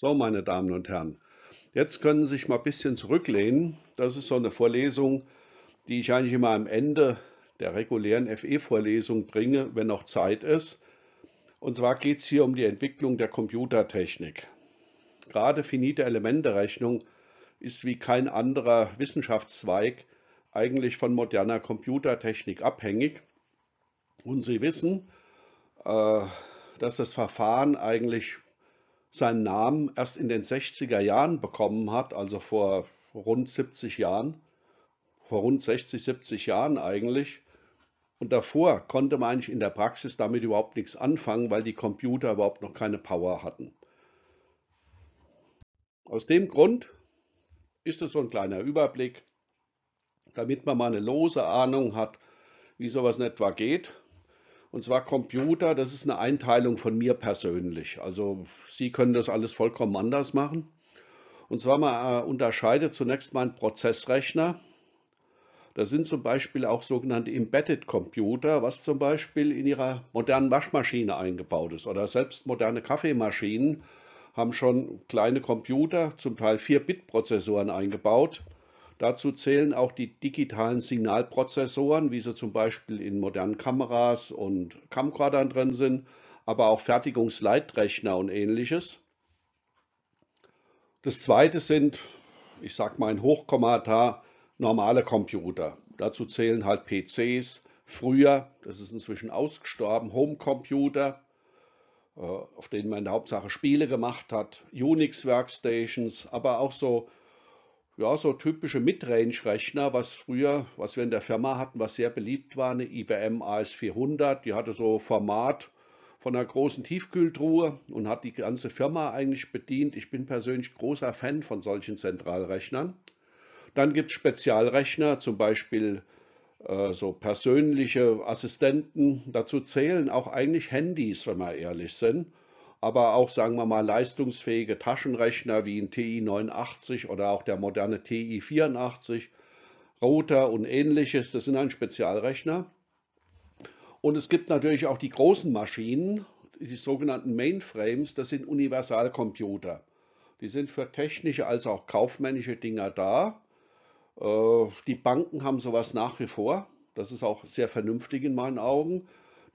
So, meine Damen und Herren, jetzt können Sie sich mal ein bisschen zurücklehnen. Das ist so eine Vorlesung, die ich eigentlich immer am Ende der regulären FE-Vorlesung bringe, wenn noch Zeit ist. Und zwar geht es hier um die Entwicklung der Computertechnik. Gerade finite Elemente-Rechnung ist wie kein anderer Wissenschaftszweig eigentlich von moderner Computertechnik abhängig. Und Sie wissen, äh, dass das Verfahren eigentlich seinen Namen erst in den 60er Jahren bekommen hat, also vor rund 70 Jahren, vor rund 60, 70 Jahren eigentlich. Und davor konnte man eigentlich in der Praxis damit überhaupt nichts anfangen, weil die Computer überhaupt noch keine Power hatten. Aus dem Grund ist es so ein kleiner Überblick, damit man mal eine lose Ahnung hat, wie sowas in etwa geht. Und zwar Computer, das ist eine Einteilung von mir persönlich. Also Sie können das alles vollkommen anders machen. Und zwar man äh, unterscheidet zunächst mal einen Prozessrechner. Da sind zum Beispiel auch sogenannte Embedded Computer, was zum Beispiel in ihrer modernen Waschmaschine eingebaut ist. Oder selbst moderne Kaffeemaschinen haben schon kleine Computer, zum Teil 4-Bit-Prozessoren eingebaut. Dazu zählen auch die digitalen Signalprozessoren, wie sie zum Beispiel in modernen Kameras und Camcordern drin sind, aber auch Fertigungsleitrechner und ähnliches. Das zweite sind, ich sage mal in Hochkommata, normale Computer. Dazu zählen halt PCs, früher, das ist inzwischen ausgestorben, Homecomputer, äh, auf denen man in der Hauptsache Spiele gemacht hat, Unix-Workstations, aber auch so ja, so typische Midrange-Rechner, was früher, was wir in der Firma hatten, was sehr beliebt war, eine IBM AS400, die hatte so Format von einer großen Tiefkühltruhe und hat die ganze Firma eigentlich bedient. Ich bin persönlich großer Fan von solchen Zentralrechnern. Dann gibt es Spezialrechner, zum Beispiel äh, so persönliche Assistenten. Dazu zählen auch eigentlich Handys, wenn wir ehrlich sind aber auch, sagen wir mal, leistungsfähige Taschenrechner wie ein TI-89 oder auch der moderne TI-84, Router und ähnliches, das sind ein Spezialrechner. Und es gibt natürlich auch die großen Maschinen, die sogenannten Mainframes, das sind Universalcomputer. Die sind für technische als auch kaufmännische Dinger da. Äh, die Banken haben sowas nach wie vor. Das ist auch sehr vernünftig in meinen Augen.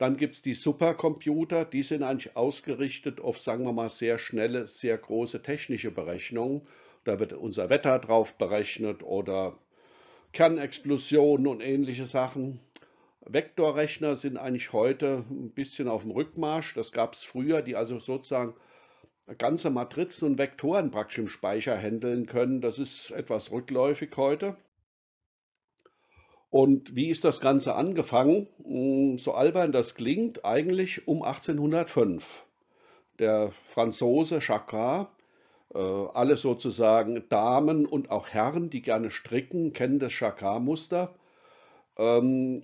Dann gibt es die Supercomputer, die sind eigentlich ausgerichtet auf, sagen wir mal, sehr schnelle, sehr große technische Berechnungen. Da wird unser Wetter drauf berechnet oder Kernexplosionen und ähnliche Sachen. Vektorrechner sind eigentlich heute ein bisschen auf dem Rückmarsch. Das gab es früher, die also sozusagen ganze Matrizen und Vektoren praktisch im Speicher handeln können. Das ist etwas rückläufig heute. Und wie ist das Ganze angefangen? Hm, so albern das klingt, eigentlich um 1805. Der Franzose Chacard, äh, alle sozusagen Damen und auch Herren, die gerne stricken, kennen das chacard muster ähm,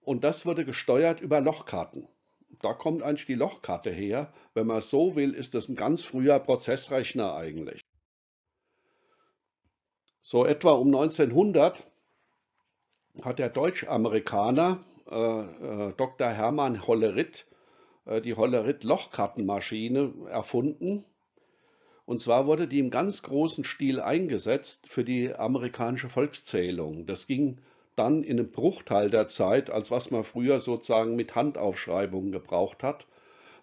Und das wurde gesteuert über Lochkarten. Da kommt eigentlich die Lochkarte her. Wenn man es so will, ist das ein ganz früher Prozessrechner eigentlich. So etwa um 1900 hat der Deutsch-Amerikaner äh, äh Dr. Hermann Hollerith äh, die Hollerith-Lochkartenmaschine erfunden. Und zwar wurde die im ganz großen Stil eingesetzt für die amerikanische Volkszählung. Das ging dann in einem Bruchteil der Zeit, als was man früher sozusagen mit Handaufschreibungen gebraucht hat,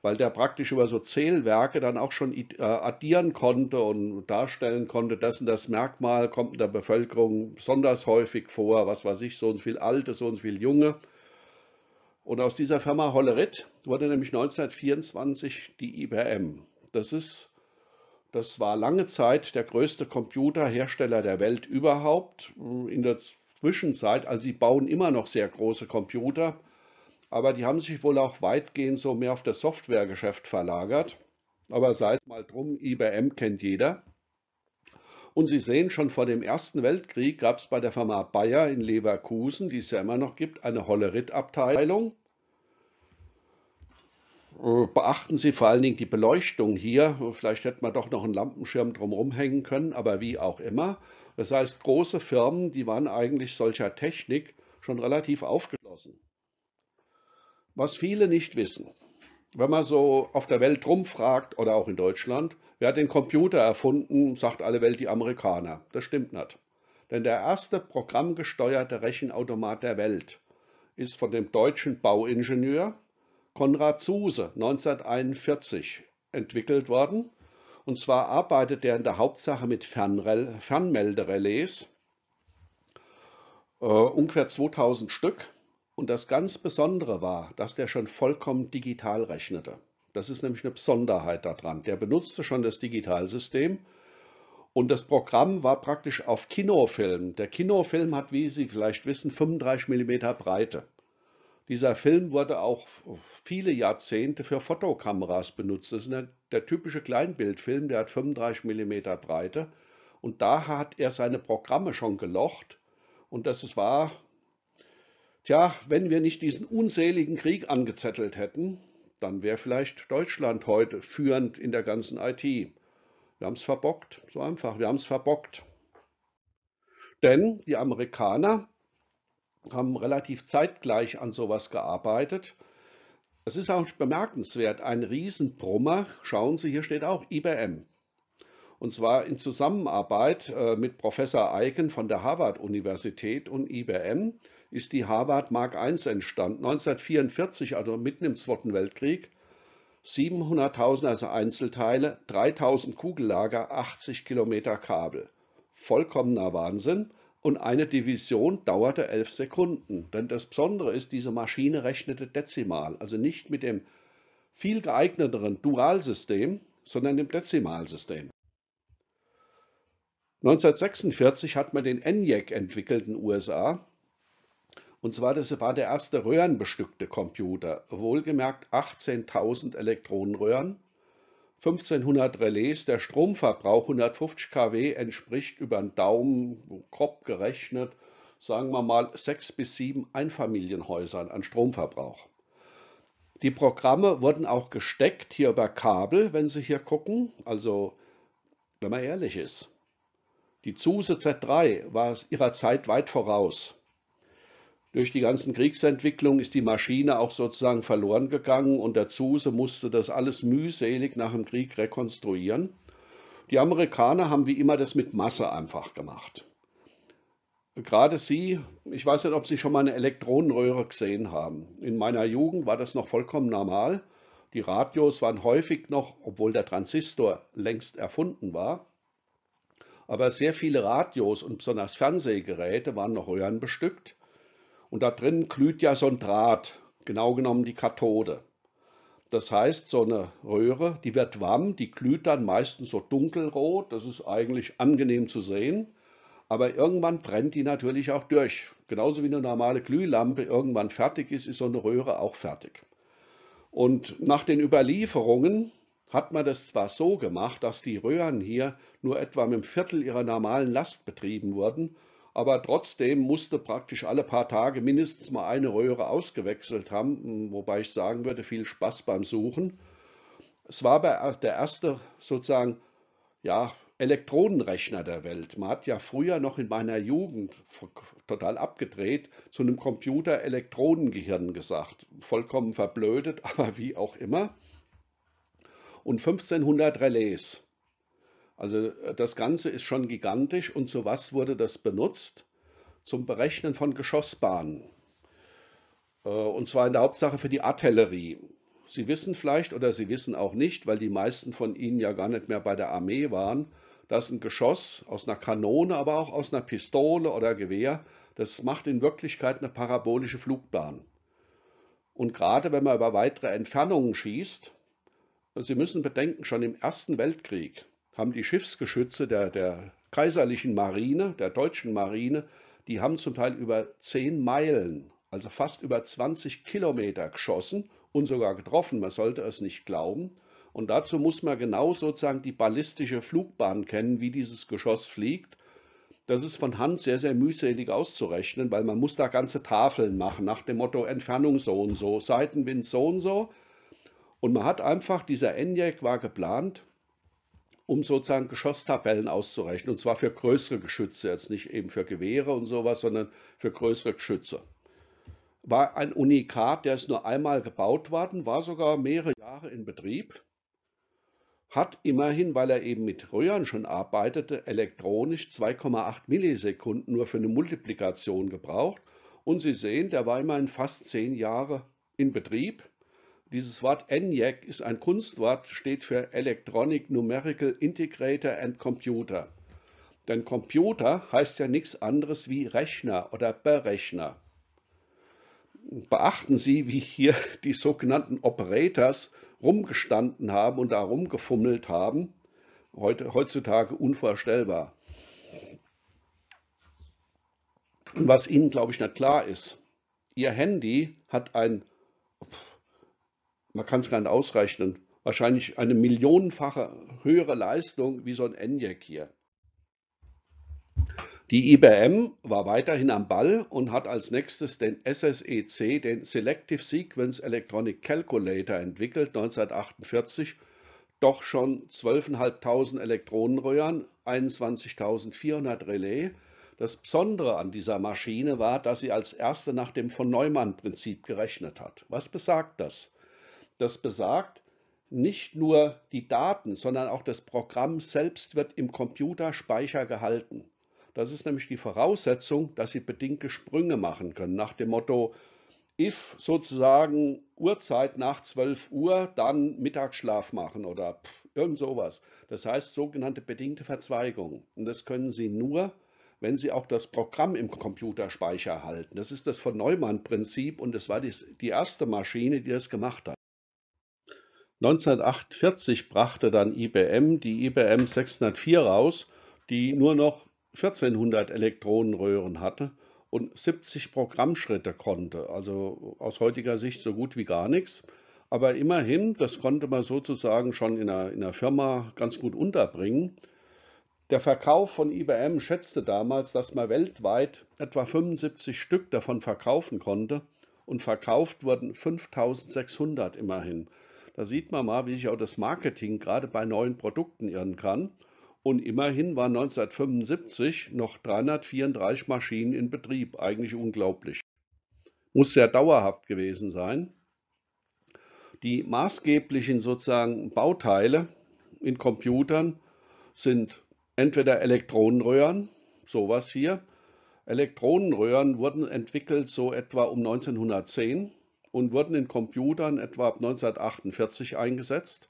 weil der praktisch über so Zählwerke dann auch schon äh, addieren konnte und darstellen konnte, dass das Merkmal kommt in der Bevölkerung besonders häufig vor, was weiß ich, so und so viel Alte, so und so viel Junge. Und aus dieser Firma Hollerit wurde nämlich 1924 die IBM. Das ist das war lange Zeit der größte Computerhersteller der Welt überhaupt. In der Zwischenzeit, also sie bauen immer noch sehr große Computer, aber die haben sich wohl auch weitgehend so mehr auf das Softwaregeschäft verlagert. Aber sei es mal drum, IBM kennt jeder. Und Sie sehen schon vor dem Ersten Weltkrieg gab es bei der Firma Bayer in Leverkusen, die es ja immer noch gibt, eine Hollerit-Abteilung. Äh, beachten Sie vor allen Dingen die Beleuchtung hier. Vielleicht hätte man doch noch einen Lampenschirm drumherum hängen können, aber wie auch immer. Das heißt, große Firmen, die waren eigentlich solcher Technik schon relativ aufgeschlossen. Was viele nicht wissen, wenn man so auf der Welt rumfragt oder auch in Deutschland, wer hat den Computer erfunden, sagt alle Welt die Amerikaner. Das stimmt nicht. Denn der erste programmgesteuerte Rechenautomat der Welt ist von dem deutschen Bauingenieur Konrad Zuse 1941 entwickelt worden. Und zwar arbeitet er in der Hauptsache mit Fernmelderelais, äh, ungefähr 2000 Stück und das ganz Besondere war, dass der schon vollkommen digital rechnete. Das ist nämlich eine Besonderheit daran. Der benutzte schon das Digitalsystem und das Programm war praktisch auf Kinofilm. Der Kinofilm hat, wie Sie vielleicht wissen, 35 mm Breite. Dieser Film wurde auch viele Jahrzehnte für Fotokameras benutzt. Das ist der, der typische Kleinbildfilm, der hat 35 mm Breite. Und da hat er seine Programme schon gelocht. Und das war Tja, wenn wir nicht diesen unseligen Krieg angezettelt hätten, dann wäre vielleicht Deutschland heute führend in der ganzen IT. Wir haben es verbockt, so einfach, wir haben es verbockt. Denn die Amerikaner haben relativ zeitgleich an sowas gearbeitet. Es ist auch bemerkenswert, ein Riesenbrummer, schauen Sie, hier steht auch IBM. Und zwar in Zusammenarbeit äh, mit Professor Eiken von der Harvard-Universität und IBM ist die Harvard Mark I entstanden. 1944, also mitten im Zweiten Weltkrieg, 700.000 also Einzelteile, 3.000 Kugellager, 80 Kilometer Kabel. Vollkommener Wahnsinn. Und eine Division dauerte 11 Sekunden. Denn das Besondere ist, diese Maschine rechnete dezimal, also nicht mit dem viel geeigneteren Dualsystem, sondern dem Dezimalsystem. 1946 hat man den ENIAC entwickelt in den USA. Und zwar, das war der erste röhrenbestückte Computer, wohlgemerkt 18.000 Elektronenröhren, 1500 Relais, der Stromverbrauch 150 kW entspricht über den Daumen, grob gerechnet, sagen wir mal, sechs bis sieben Einfamilienhäusern an Stromverbrauch. Die Programme wurden auch gesteckt hier über Kabel, wenn Sie hier gucken. Also, wenn man ehrlich ist, die Zuse Z3 war ihrer Zeit weit voraus. Durch die ganzen Kriegsentwicklungen ist die Maschine auch sozusagen verloren gegangen und der Zuse musste das alles mühselig nach dem Krieg rekonstruieren. Die Amerikaner haben wie immer das mit Masse einfach gemacht. Gerade Sie, ich weiß nicht, ob Sie schon mal eine Elektronenröhre gesehen haben. In meiner Jugend war das noch vollkommen normal. Die Radios waren häufig noch, obwohl der Transistor längst erfunden war, aber sehr viele Radios und besonders Fernsehgeräte waren noch Röhren bestückt. Und da drin glüht ja so ein Draht, genau genommen die Kathode. Das heißt, so eine Röhre, die wird warm, die glüht dann meistens so dunkelrot, das ist eigentlich angenehm zu sehen, aber irgendwann brennt die natürlich auch durch. Genauso wie eine normale Glühlampe irgendwann fertig ist, ist so eine Röhre auch fertig. Und nach den Überlieferungen hat man das zwar so gemacht, dass die Röhren hier nur etwa mit einem Viertel ihrer normalen Last betrieben wurden aber trotzdem musste praktisch alle paar Tage mindestens mal eine Röhre ausgewechselt haben, hm, wobei ich sagen würde, viel Spaß beim Suchen. Es war aber äh, der erste sozusagen, ja, Elektronenrechner der Welt. Man hat ja früher noch in meiner Jugend total abgedreht zu einem Computer Elektronengehirn gesagt. Vollkommen verblödet, aber wie auch immer. Und 1500 Relais. Also äh, das Ganze ist schon gigantisch und zu was wurde das benutzt? Zum Berechnen von Geschossbahnen. Äh, und zwar in der Hauptsache für die Artillerie. Sie wissen vielleicht oder Sie wissen auch nicht, weil die meisten von Ihnen ja gar nicht mehr bei der Armee waren, dass ein Geschoss aus einer Kanone, aber auch aus einer Pistole oder Gewehr, das macht in Wirklichkeit eine parabolische Flugbahn. Und gerade wenn man über weitere Entfernungen schießt, Sie müssen bedenken, schon im Ersten Weltkrieg haben die Schiffsgeschütze der, der kaiserlichen Marine, der deutschen Marine, die haben zum Teil über 10 Meilen, also fast über 20 Kilometer geschossen und sogar getroffen. Man sollte es nicht glauben. Und dazu muss man genau sozusagen die ballistische Flugbahn kennen, wie dieses Geschoss fliegt. Das ist von Hand sehr, sehr mühselig auszurechnen, weil man muss da ganze Tafeln machen nach dem Motto Entfernung so und so, Seitenwind so und so. Und man hat einfach, dieser ENIAC war geplant, um sozusagen Geschosstabellen auszurechnen. Und zwar für größere Geschütze, jetzt nicht eben für Gewehre und sowas, sondern für größere Geschütze. War ein Unikat, der ist nur einmal gebaut worden, war sogar mehrere Jahre in Betrieb. Hat immerhin, weil er eben mit Röhren schon arbeitete, elektronisch 2,8 Millisekunden nur für eine Multiplikation gebraucht. Und Sie sehen, der war immerhin fast zehn Jahre in Betrieb dieses Wort ENIAC ist ein Kunstwort, steht für Electronic Numerical Integrator and Computer. Denn Computer heißt ja nichts anderes wie Rechner oder Berechner. Beachten Sie, wie hier die sogenannten Operators rumgestanden haben und da rumgefummelt haben. Heute, heutzutage unvorstellbar. Und was Ihnen, glaube ich, nicht klar ist, Ihr Handy hat ein man kann es gar nicht ausrechnen, wahrscheinlich eine millionenfache höhere Leistung wie so ein ENIAC hier. Die IBM war weiterhin am Ball und hat als nächstes den SSEC, den Selective Sequence Electronic Calculator, entwickelt 1948, doch schon 12.500 Elektronenröhren, 21.400 Relais. Das Besondere an dieser Maschine war, dass sie als erste nach dem von Neumann-Prinzip gerechnet hat. Was besagt das? das besagt, nicht nur die Daten, sondern auch das Programm selbst wird im Computerspeicher gehalten. Das ist nämlich die Voraussetzung, dass Sie bedingte Sprünge machen können, nach dem Motto, if sozusagen Uhrzeit nach 12 Uhr, dann Mittagsschlaf machen oder pff, irgend sowas. Das heißt sogenannte bedingte Verzweigungen. Und das können Sie nur, wenn Sie auch das Programm im Computerspeicher halten. Das ist das von Neumann-Prinzip und das war die erste Maschine, die das gemacht hat. 1948 brachte dann IBM die IBM 604 raus, die nur noch 1400 Elektronenröhren hatte und 70 Programmschritte konnte. Also aus heutiger Sicht so gut wie gar nichts. Aber immerhin, das konnte man sozusagen schon in der, in einer Firma ganz gut unterbringen. Der Verkauf von IBM schätzte damals, dass man weltweit etwa 75 Stück davon verkaufen konnte und verkauft wurden 5600 immerhin. Da sieht man mal, wie sich auch das Marketing gerade bei neuen Produkten irren kann. Und immerhin waren 1975 noch 334 Maschinen in Betrieb. Eigentlich unglaublich. Muss sehr dauerhaft gewesen sein. Die maßgeblichen sozusagen Bauteile in Computern sind entweder Elektronenröhren, sowas hier. Elektronenröhren wurden entwickelt so etwa um 1910 und wurden in Computern etwa ab 1948 eingesetzt.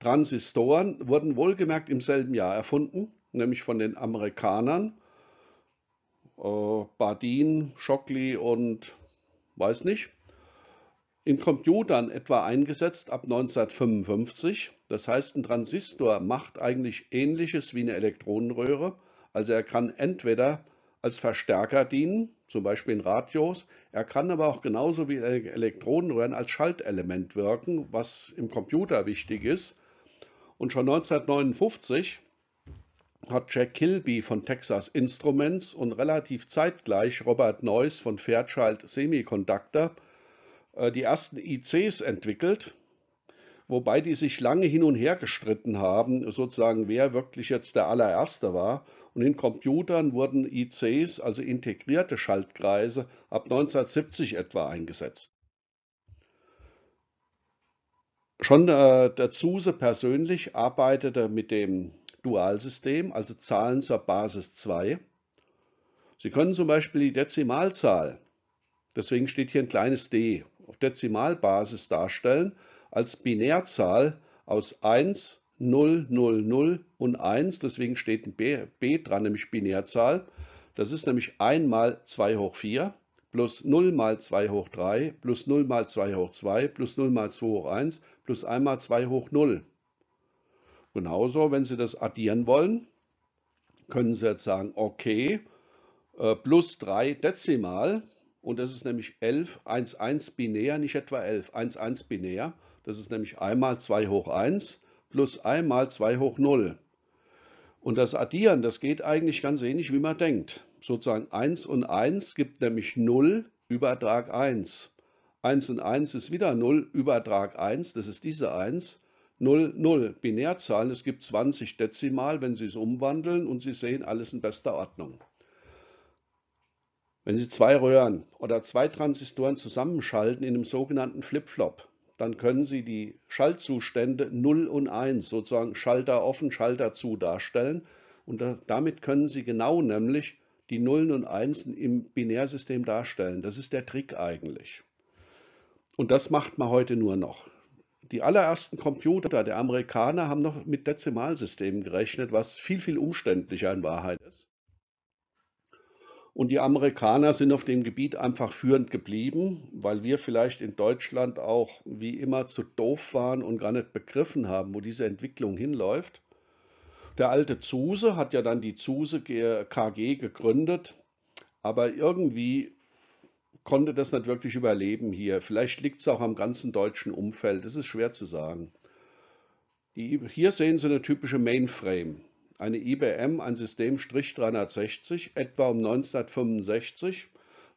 Transistoren wurden wohlgemerkt im selben Jahr erfunden, nämlich von den Amerikanern äh, Bardeen, Shockley und weiß nicht. In Computern etwa eingesetzt ab 1955. Das heißt, ein Transistor macht eigentlich ähnliches wie eine Elektronenröhre. Also er kann entweder als Verstärker dienen, zum Beispiel in Radios. Er kann aber auch genauso wie Elektronenröhren als Schaltelement wirken, was im Computer wichtig ist. Und schon 1959 hat Jack Kilby von Texas Instruments und relativ zeitgleich Robert Noyce von Fairchild Semiconductor äh, die ersten ICs entwickelt, wobei die sich lange hin und her gestritten haben, sozusagen wer wirklich jetzt der allererste war. Und in Computern wurden ICs, also integrierte Schaltkreise, ab 1970 etwa eingesetzt. Schon äh, der Zuse persönlich arbeitete mit dem Dualsystem, also Zahlen zur Basis 2. Sie können zum Beispiel die Dezimalzahl, deswegen steht hier ein kleines d, auf Dezimalbasis darstellen als Binärzahl aus 1, 0, 0, 0 und 1. Deswegen steht ein B, B dran, nämlich Binärzahl. Das ist nämlich 1 mal 2 hoch 4 plus 0 mal 2 hoch 3 plus 0 mal 2 hoch 2 plus 0 mal 2 hoch 1 plus 1 mal 2 hoch 0. Genauso, wenn Sie das addieren wollen, können Sie jetzt sagen, okay, äh, plus 3 dezimal, und das ist nämlich 11, 1, 1 binär, nicht etwa 11, 1, 1 binär. Das ist nämlich einmal 2 hoch 1 plus einmal 2 hoch 0. Und das Addieren, das geht eigentlich ganz ähnlich, wie man denkt. Sozusagen 1 und 1 gibt nämlich 0, Übertrag 1. 1 und 1 ist wieder 0, Übertrag 1, das ist diese 1. 0, 0, Binärzahlen, es gibt 20 Dezimal, wenn Sie es umwandeln und Sie sehen, alles in bester Ordnung. Wenn Sie zwei Röhren oder zwei Transistoren zusammenschalten in einem sogenannten Flip-Flop, dann können Sie die Schaltzustände 0 und 1, sozusagen Schalter offen, Schalter zu darstellen. Und damit können Sie genau nämlich die Nullen und Einsen im Binärsystem darstellen. Das ist der Trick eigentlich. Und das macht man heute nur noch. Die allerersten Computer der Amerikaner haben noch mit Dezimalsystemen gerechnet, was viel, viel umständlicher in Wahrheit ist. Und die Amerikaner sind auf dem Gebiet einfach führend geblieben, weil wir vielleicht in Deutschland auch wie immer zu doof waren und gar nicht begriffen haben, wo diese Entwicklung hinläuft. Der alte Zuse hat ja dann die Zuse KG gegründet, aber irgendwie konnte das nicht wirklich überleben hier. Vielleicht liegt es auch am ganzen deutschen Umfeld, das ist schwer zu sagen. Die, hier sehen Sie eine typische Mainframe eine IBM, ein System Strich 360, etwa um 1965,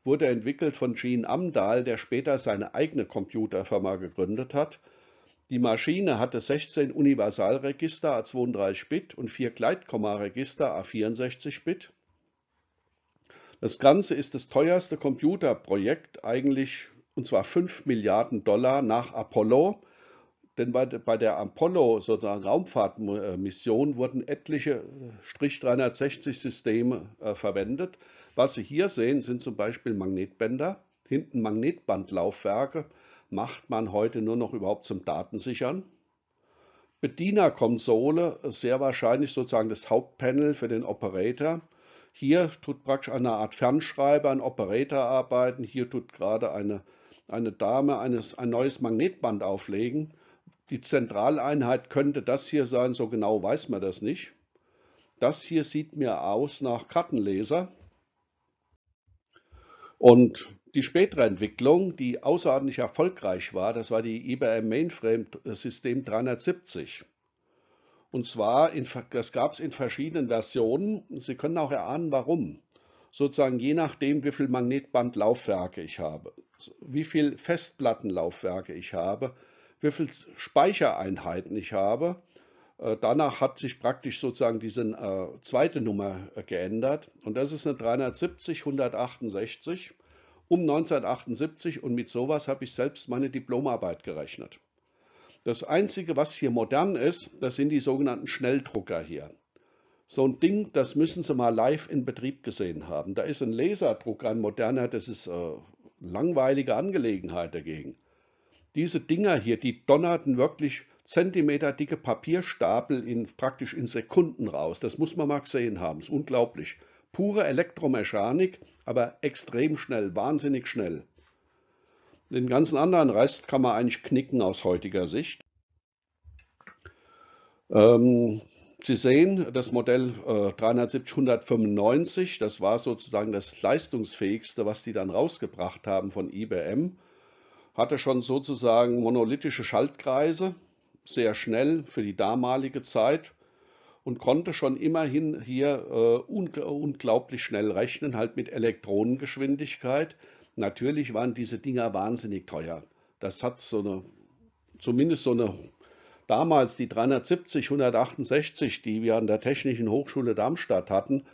wurde entwickelt von Gene Amdahl, der später seine eigene Computerfirma gegründet hat. Die Maschine hatte 16 Universalregister A32-Bit und 4 register A64-Bit. Das Ganze ist das teuerste Computerprojekt eigentlich, und zwar 5 Milliarden Dollar nach Apollo, denn bei, bei der Apollo sozusagen Raumfahrtmission wurden etliche äh, Strich 360 Systeme äh, verwendet. Was Sie hier sehen, sind zum Beispiel Magnetbänder, hinten Magnetbandlaufwerke, macht man heute nur noch überhaupt zum Datensichern. Bedienerkonsole, äh, sehr wahrscheinlich sozusagen das Hauptpanel für den Operator. Hier tut praktisch eine Art Fernschreiber, ein Operator arbeiten. Hier tut gerade eine, eine Dame eines, ein neues Magnetband auflegen. Die Zentraleinheit könnte das hier sein, so genau weiß man das nicht. Das hier sieht mir aus nach Kartenleser. Und die spätere Entwicklung, die außerordentlich erfolgreich war, das war die IBM e Mainframe System 370. Und zwar, in, das gab es in verschiedenen Versionen. Sie können auch erahnen, warum. Sozusagen je nachdem, wie viel Magnetbandlaufwerke ich habe, wie viel Festplattenlaufwerke ich habe, wie viele Speichereinheiten ich habe. Äh, danach hat sich praktisch sozusagen diese äh, zweite Nummer äh, geändert und das ist eine 370 168 um 1978 und mit sowas habe ich selbst meine Diplomarbeit gerechnet. Das Einzige, was hier modern ist, das sind die sogenannten Schnelldrucker hier. So ein Ding, das müssen Sie mal live in Betrieb gesehen haben. Da ist ein Laserdrucker, ein moderner, das ist eine langweilige Angelegenheit dagegen. Diese Dinger hier, die donnerten wirklich zentimeterdicke Papierstapel in, praktisch in Sekunden raus. Das muss man mal gesehen haben, ist unglaublich. Pure Elektromechanik, aber extrem schnell, wahnsinnig schnell. Den ganzen anderen Rest kann man eigentlich knicken aus heutiger Sicht. Ähm, Sie sehen das Modell äh, 370-195, das war sozusagen das leistungsfähigste, was die dann rausgebracht haben von IBM hatte schon sozusagen monolithische Schaltkreise, sehr schnell für die damalige Zeit und konnte schon immerhin hier äh, un unglaublich schnell rechnen, halt mit Elektronengeschwindigkeit. Natürlich waren diese Dinger wahnsinnig teuer. Das hat so eine, zumindest so eine, damals die 370, 168, die wir an der Technischen Hochschule Darmstadt hatten,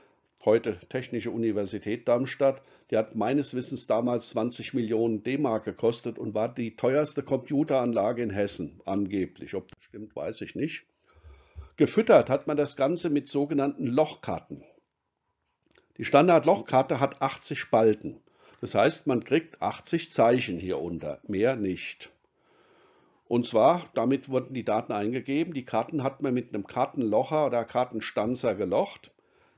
heute Technische Universität Darmstadt, die hat meines Wissens damals 20 Millionen D-Mark gekostet und war die teuerste Computeranlage in Hessen, angeblich. Ob das stimmt, weiß ich nicht. Gefüttert hat man das Ganze mit sogenannten Lochkarten. Die Standard-Lochkarte hat 80 Spalten. Das heißt, man kriegt 80 Zeichen hier unter, mehr nicht. Und zwar, damit wurden die Daten eingegeben. Die Karten hat man mit einem Kartenlocher oder Kartenstanzer gelocht.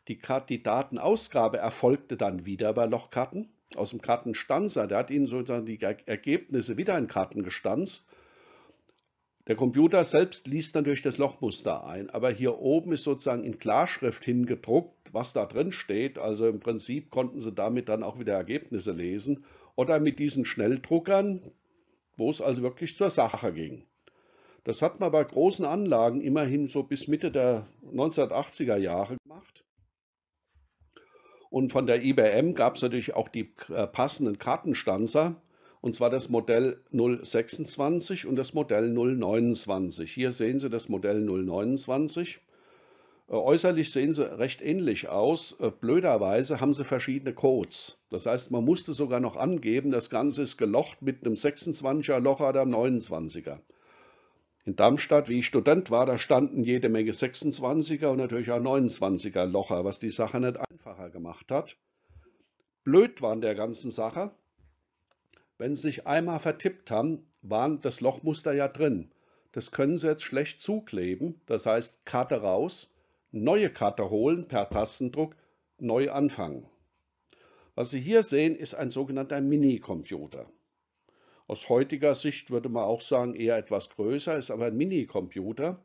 Die, die Datenausgabe erfolgte dann wieder bei Lochkarten aus dem Kartenstanzer. Der hat ihnen sozusagen die Ergebnisse wieder in Karten gestanzt. Der Computer selbst liest natürlich das Lochmuster ein, aber hier oben ist sozusagen in Klarschrift hingedruckt, was da drin steht. Also im Prinzip konnten sie damit dann auch wieder Ergebnisse lesen oder mit diesen Schnelldruckern, wo es also wirklich zur Sache ging. Das hat man bei großen Anlagen immerhin so bis Mitte der 1980er Jahre gemacht. Und von der IBM gab es natürlich auch die äh, passenden Kartenstanzer, und zwar das Modell 026 und das Modell 029. Hier sehen Sie das Modell 029. Äh, äußerlich sehen sie recht ähnlich aus. Äh, blöderweise haben sie verschiedene Codes. Das heißt, man musste sogar noch angeben, das Ganze ist gelocht mit einem 26er Loch oder einem 29er in Darmstadt, wie ich Student war, da standen jede Menge 26er und natürlich auch 29er Locher, was die Sache nicht einfacher gemacht hat. Blöd war an der ganzen Sache, wenn sie sich einmal vertippt haben, waren das Lochmuster ja drin. Das können sie jetzt schlecht zukleben, das heißt Karte raus, neue Karte holen per Tastendruck, neu anfangen. Was Sie hier sehen, ist ein sogenannter Minicomputer aus heutiger Sicht würde man auch sagen, eher etwas größer, ist aber ein Minicomputer.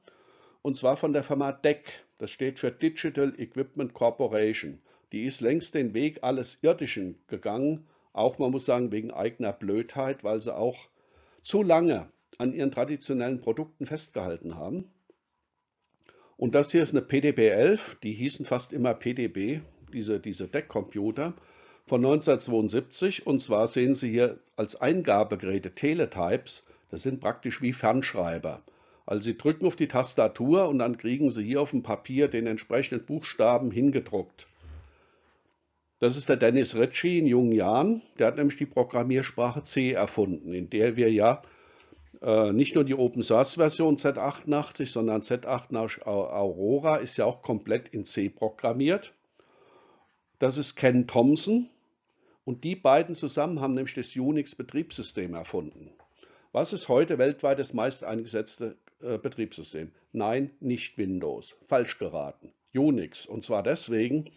Und zwar von der Firma DEC. Das steht für Digital Equipment Corporation. Die ist längst den Weg alles Irdischen gegangen. Auch man muss sagen, wegen eigener Blödheit, weil sie auch zu lange an ihren traditionellen Produkten festgehalten haben. Und das hier ist eine PDB-11, die hießen fast immer PDB, diese, diese DEC-Computer von 1972. Und zwar sehen Sie hier als Eingabegeräte Teletypes. Das sind praktisch wie Fernschreiber. Also Sie drücken auf die Tastatur und dann kriegen Sie hier auf dem Papier den entsprechenden Buchstaben hingedruckt. Das ist der Dennis Ritchie in jungen Jahren. Der hat nämlich die Programmiersprache C erfunden, in der wir ja äh, nicht nur die Open Source Version Z88, sondern Z88 Aurora ist ja auch komplett in C programmiert. Das ist Ken Thompson, und die beiden zusammen haben nämlich das Unix-Betriebssystem erfunden. Was ist heute weltweit das meist eingesetzte äh, Betriebssystem? Nein, nicht Windows. Falsch geraten. Unix. Und zwar deswegen,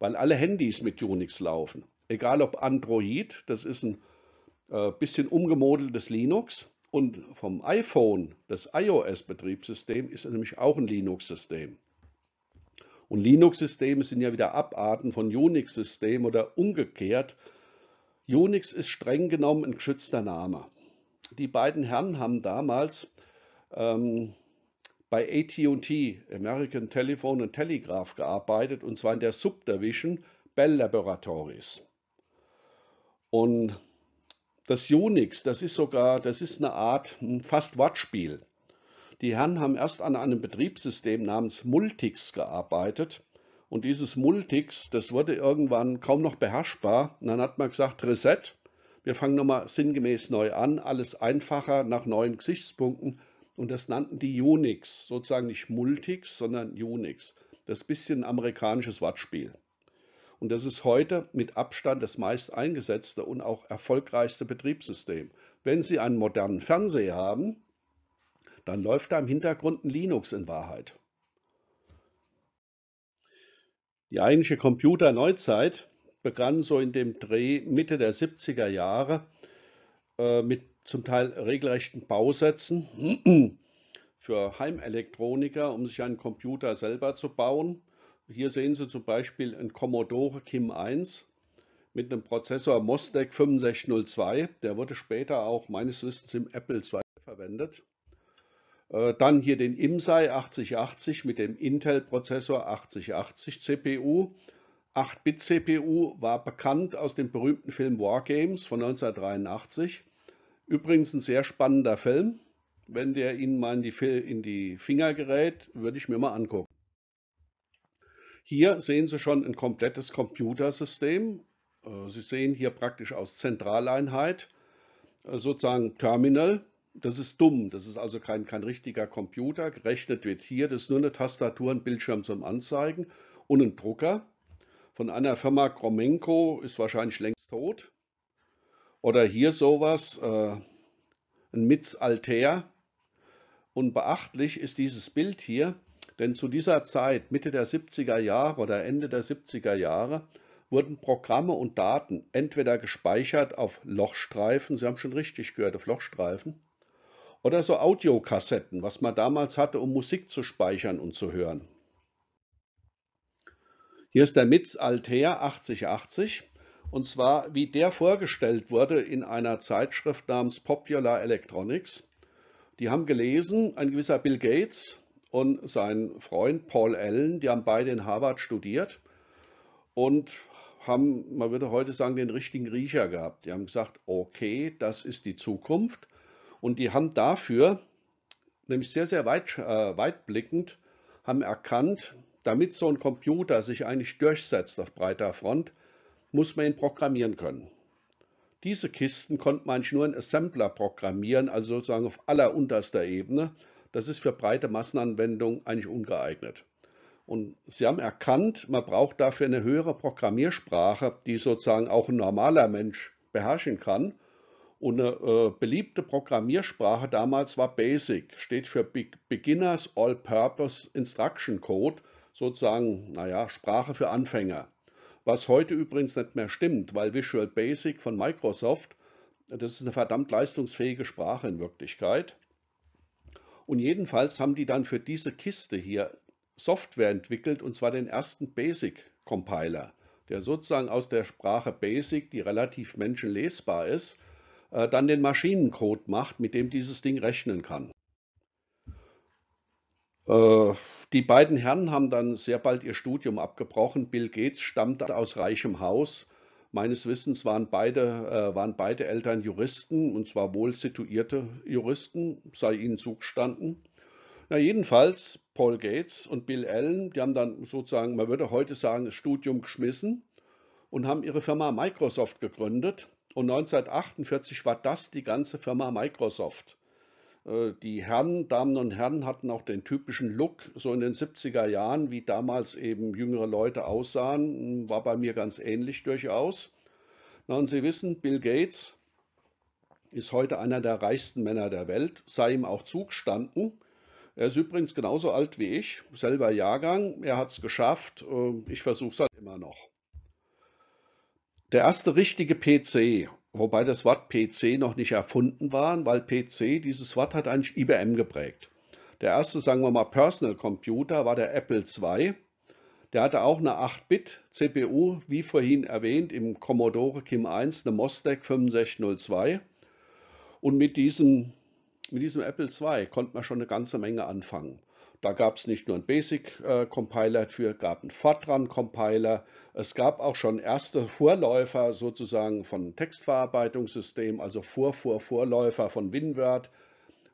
weil alle Handys mit Unix laufen. Egal ob Android, das ist ein äh, bisschen umgemodeltes Linux, und vom iPhone, das iOS-Betriebssystem, ist nämlich auch ein Linux-System. Und Linux-Systeme sind ja wieder Abarten von Unix-Systemen oder umgekehrt. Unix ist streng genommen ein geschützter Name. Die beiden Herren haben damals ähm, bei AT&T, American Telephone and Telegraph, gearbeitet, und zwar in der Subdivision Bell Laboratories. Und das Unix, das ist sogar, das ist eine Art hm, fast Wortspiel. Die Herren haben erst an einem Betriebssystem namens Multics gearbeitet und dieses Multix, das wurde irgendwann kaum noch beherrschbar. Und dann hat man gesagt, Reset, wir fangen nochmal sinngemäß neu an, alles einfacher, nach neuen Gesichtspunkten. Und das nannten die Unix, sozusagen nicht Multix, sondern Unix. Das ist ein bisschen ein amerikanisches Wortspiel. Und das ist heute mit Abstand das meist eingesetzte und auch erfolgreichste Betriebssystem. Wenn Sie einen modernen Fernseher haben, dann läuft da im Hintergrund ein Linux in Wahrheit. Die eigentliche Computerneuzeit begann so in dem Dreh Mitte der 70er Jahre äh, mit zum Teil regelrechten Bausätzen für Heimelektroniker, um sich einen Computer selber zu bauen. Hier sehen Sie zum Beispiel ein Commodore KIM 1 mit einem Prozessor Mostec 6502. Der wurde später auch meines Wissens im Apple II verwendet. Äh, dann hier den IMSI 8080 mit dem Intel-Prozessor 8080 CPU. 8-Bit-CPU war bekannt aus dem berühmten Film Wargames von 1983. Übrigens ein sehr spannender Film. Wenn der Ihnen mal in die, in die Finger gerät, würde ich mir mal angucken. Hier sehen Sie schon ein komplettes Computersystem. Äh, Sie sehen hier praktisch aus Zentraleinheit äh, sozusagen Terminal, das ist dumm, das ist also kein, kein richtiger Computer, gerechnet wird hier, das ist nur eine Tastatur, ein Bildschirm zum Anzeigen und ein Drucker von einer Firma Gromenko ist wahrscheinlich längst tot. Oder hier sowas, äh, ein Mitz Altair. Und beachtlich ist dieses Bild hier, denn zu dieser Zeit, Mitte der 70er Jahre oder Ende der 70er Jahre, wurden Programme und Daten entweder gespeichert auf Lochstreifen, Sie haben schon richtig gehört, auf Lochstreifen, oder so Audiokassetten, was man damals hatte, um Musik zu speichern und zu hören. Hier ist der Mitz Altair 8080 und zwar wie der vorgestellt wurde in einer Zeitschrift namens Popular Electronics. Die haben gelesen, ein gewisser Bill Gates und sein Freund Paul Allen, die haben beide in Harvard studiert und haben, man würde heute sagen, den richtigen Riecher gehabt. Die haben gesagt, okay, das ist die Zukunft. Und die haben dafür, nämlich sehr, sehr weit, äh, weitblickend, haben erkannt, damit so ein Computer sich eigentlich durchsetzt auf breiter Front, muss man ihn programmieren können. Diese Kisten konnte man eigentlich nur in Assembler programmieren, also sozusagen auf allerunterster Ebene. Das ist für breite Massenanwendungen eigentlich ungeeignet. Und sie haben erkannt, man braucht dafür eine höhere Programmiersprache, die sozusagen auch ein normaler Mensch beherrschen kann. Und eine äh, beliebte Programmiersprache damals war BASIC, steht für Be Beginners All-Purpose Instruction Code, sozusagen, naja, Sprache für Anfänger. Was heute übrigens nicht mehr stimmt, weil Visual Basic von Microsoft, das ist eine verdammt leistungsfähige Sprache in Wirklichkeit. Und jedenfalls haben die dann für diese Kiste hier Software entwickelt, und zwar den ersten Basic-Compiler, der sozusagen aus der Sprache Basic, die relativ menschenlesbar ist, äh, dann den Maschinencode macht, mit dem dieses Ding rechnen kann. Äh, die beiden Herren haben dann sehr bald ihr Studium abgebrochen. Bill Gates stammte aus reichem Haus. Meines Wissens waren beide, äh, waren beide Eltern Juristen, und zwar wohl situierte Juristen, sei ihnen zugestanden. Na jedenfalls, Paul Gates und Bill Allen, die haben dann sozusagen, man würde heute sagen, das Studium geschmissen und haben ihre Firma Microsoft gegründet. Und 1948 war das die ganze Firma Microsoft. Äh, die Herren, Damen und Herren hatten auch den typischen Look, so in den 70er Jahren, wie damals eben jüngere Leute aussahen, war bei mir ganz ähnlich durchaus. und Sie wissen, Bill Gates ist heute einer der reichsten Männer der Welt, sei ihm auch zugestanden. Er ist übrigens genauso alt wie ich, selber Jahrgang, er hat es geschafft, äh, ich versuche es halt immer noch. Der erste richtige PC, wobei das Wort PC noch nicht erfunden war, weil PC, dieses Wort hat eigentlich IBM geprägt. Der erste, sagen wir mal, Personal Computer war der Apple II. Der hatte auch eine 8-Bit-CPU, wie vorhin erwähnt, im Commodore Kim 1, eine Mostek 6502. Und mit diesem, mit diesem Apple II konnte man schon eine ganze Menge anfangen. Da gab es nicht nur einen Basic-Compiler äh, für, gab einen Fortran-Compiler. Es gab auch schon erste Vorläufer sozusagen von Textverarbeitungssystemen, also vor, vor Vorläufer von WinWord,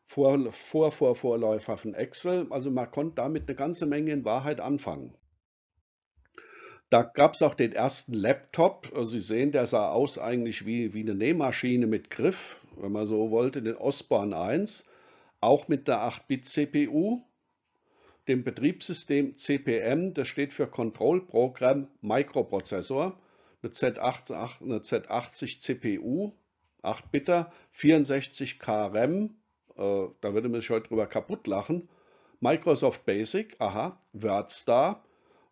vor, vor, Vorläufer von Excel. Also man konnte damit eine ganze Menge in Wahrheit anfangen. Da gab es auch den ersten Laptop. Also Sie sehen, der sah aus eigentlich wie, wie eine Nähmaschine mit Griff, wenn man so wollte, den Osborne 1, auch mit einer 8-Bit-CPU dem Betriebssystem CPM, das steht für Control Program Microprozessor, eine, Z8, eine Z80 CPU, 8-Bitter, 64K RAM, äh, da würde man sich heute drüber kaputt lachen, Microsoft Basic, aha, WordStar,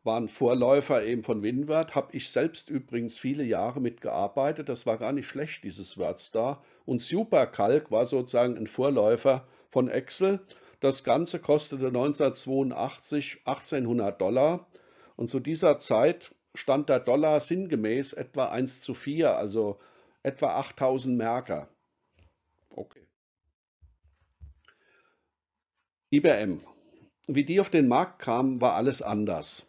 war ein Vorläufer eben von WinWord, habe ich selbst übrigens viele Jahre mitgearbeitet, das war gar nicht schlecht, dieses WordStar. Und SuperCalc war sozusagen ein Vorläufer von Excel das Ganze kostete 1982 1800 Dollar und zu dieser Zeit stand der Dollar sinngemäß etwa 1 zu 4, also etwa 8000 Merker. Okay. IBM. Wie die auf den Markt kam, war alles anders.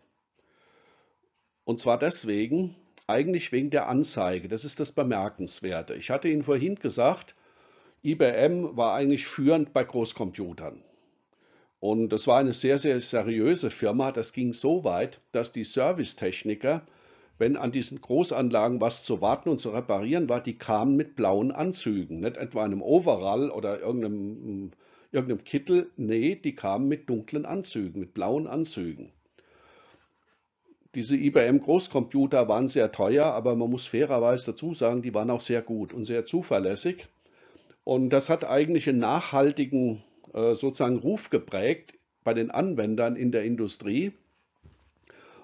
Und zwar deswegen, eigentlich wegen der Anzeige. Das ist das Bemerkenswerte. Ich hatte Ihnen vorhin gesagt, IBM war eigentlich führend bei Großcomputern. Und das war eine sehr, sehr seriöse Firma. Das ging so weit, dass die Servicetechniker, wenn an diesen Großanlagen was zu warten und zu reparieren war, die kamen mit blauen Anzügen, nicht etwa einem Overall oder irgendeinem, irgendeinem Kittel. Nee, die kamen mit dunklen Anzügen, mit blauen Anzügen. Diese IBM-Großcomputer waren sehr teuer, aber man muss fairerweise dazu sagen, die waren auch sehr gut und sehr zuverlässig. Und das hat eigentlich einen nachhaltigen äh, sozusagen Ruf geprägt bei den Anwendern in der Industrie.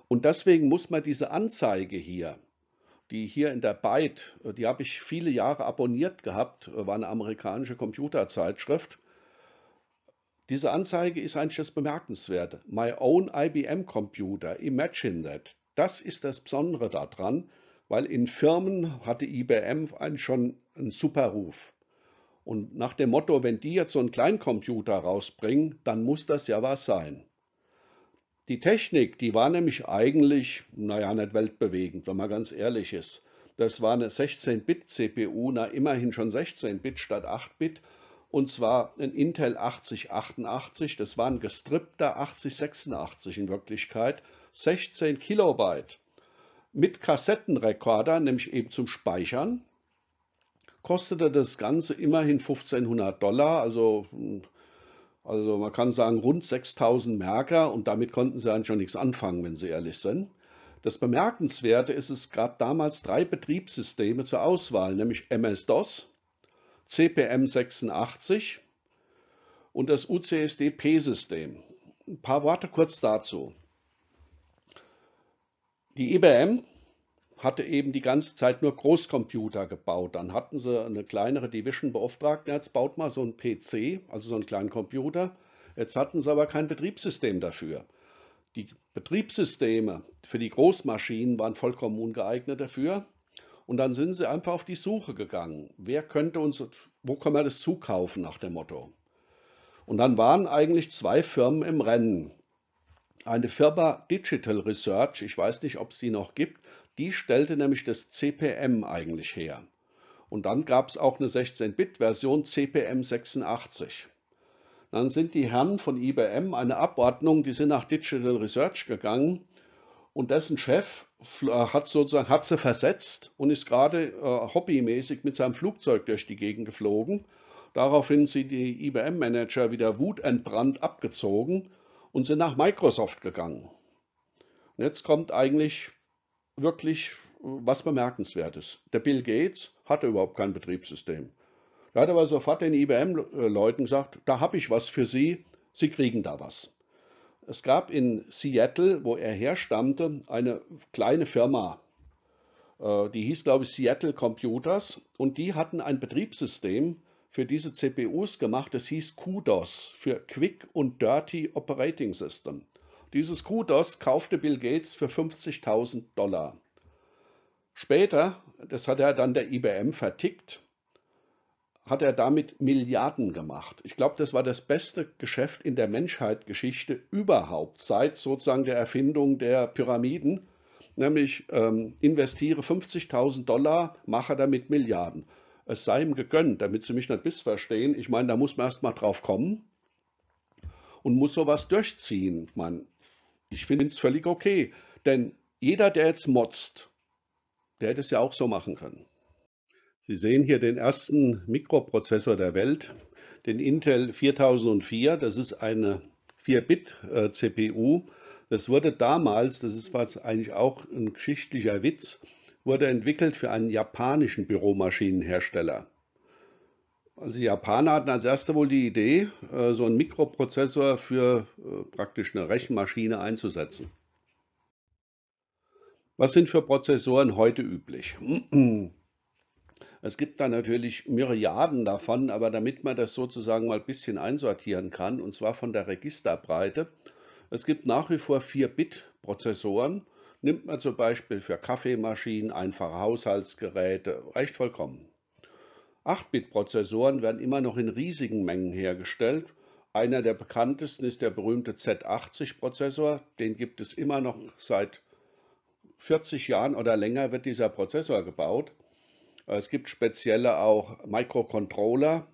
Und deswegen muss man diese Anzeige hier, die hier in der Byte, äh, die habe ich viele Jahre abonniert gehabt, äh, war eine amerikanische Computerzeitschrift. Diese Anzeige ist eigentlich das Bemerkenswerte. My own IBM Computer, imagine that. Das ist das Besondere daran, weil in Firmen hatte IBM einen schon einen super Ruf. Und nach dem Motto, wenn die jetzt so einen Kleincomputer rausbringen, dann muss das ja was sein. Die Technik, die war nämlich eigentlich, naja, nicht weltbewegend, wenn man ganz ehrlich ist. Das war eine 16-Bit-CPU, na immerhin schon 16-Bit statt 8-Bit. Und zwar ein Intel 8088, das war ein gestrippter 8086 in Wirklichkeit, 16 Kilobyte mit Kassettenrekorder, nämlich eben zum Speichern kostete das Ganze immerhin 1500 Dollar, also, hm, also man kann sagen rund 6000 Merker und damit konnten sie eigentlich schon nichts anfangen, wenn sie ehrlich sind. Das Bemerkenswerte ist, es gab damals drei Betriebssysteme zur Auswahl, nämlich MS-DOS, CPM 86 und das ucsdp system Ein paar Worte kurz dazu. Die IBM e hatte eben die ganze Zeit nur Großcomputer gebaut. Dann hatten sie eine kleinere Division beauftragt, jetzt baut mal so einen PC, also so einen kleinen Computer. Jetzt hatten sie aber kein Betriebssystem dafür. Die Betriebssysteme für die Großmaschinen waren vollkommen ungeeignet dafür. Und dann sind sie einfach auf die Suche gegangen. Wer könnte uns, wo kann man das zukaufen nach dem Motto? Und dann waren eigentlich zwei Firmen im Rennen. Eine Firma Digital Research, ich weiß nicht, ob es die noch gibt, die stellte nämlich das CPM eigentlich her. Und dann gab es auch eine 16-Bit-Version CPM 86. Dann sind die Herren von IBM eine Abordnung, die sind nach Digital Research gegangen und dessen Chef äh, hat sozusagen hat sie versetzt und ist gerade äh, hobbymäßig mit seinem Flugzeug durch die Gegend geflogen. Daraufhin sind die IBM-Manager wieder wutentbrannt abgezogen und sind nach Microsoft gegangen. Und jetzt kommt eigentlich wirklich äh, was Bemerkenswertes. Der Bill Gates hatte überhaupt kein Betriebssystem. Da hat aber sofort den IBM-Leuten äh, gesagt, da habe ich was für Sie, Sie kriegen da was. Es gab in Seattle, wo er herstammte, eine kleine Firma, äh, die hieß, glaube ich, Seattle Computers und die hatten ein Betriebssystem für diese CPUs gemacht, das hieß QDOS für Quick und Dirty Operating System. Dieses Kudos kaufte Bill Gates für 50.000 Dollar. Später, das hat er dann der IBM vertickt, hat er damit Milliarden gemacht. Ich glaube, das war das beste Geschäft in der Menschheitsgeschichte überhaupt, seit sozusagen der Erfindung der Pyramiden, nämlich ähm, investiere 50.000 Dollar, mache damit Milliarden. Es sei ihm gegönnt, damit Sie mich nicht missverstehen. Ich meine, da muss man erst mal drauf kommen und muss sowas durchziehen. Ich meine, ich finde es völlig okay, denn jeder, der jetzt motzt, der hätte es ja auch so machen können. Sie sehen hier den ersten Mikroprozessor der Welt, den Intel 4004. Das ist eine 4-Bit-CPU. Das wurde damals, das ist was eigentlich auch ein geschichtlicher Witz, wurde entwickelt für einen japanischen Büromaschinenhersteller. Also die Japaner hatten als erste wohl die Idee, äh, so einen Mikroprozessor für äh, praktisch eine Rechenmaschine einzusetzen. Was sind für Prozessoren heute üblich? Es gibt da natürlich Myriaden davon, aber damit man das sozusagen mal ein bisschen einsortieren kann, und zwar von der Registerbreite, es gibt nach wie vor 4-Bit-Prozessoren. Nimmt man zum Beispiel für Kaffeemaschinen, einfache Haushaltsgeräte, reicht vollkommen. 8-Bit-Prozessoren werden immer noch in riesigen Mengen hergestellt. Einer der bekanntesten ist der berühmte Z80-Prozessor. Den gibt es immer noch seit 40 Jahren oder länger wird dieser Prozessor gebaut. Es gibt spezielle auch Microcontroller,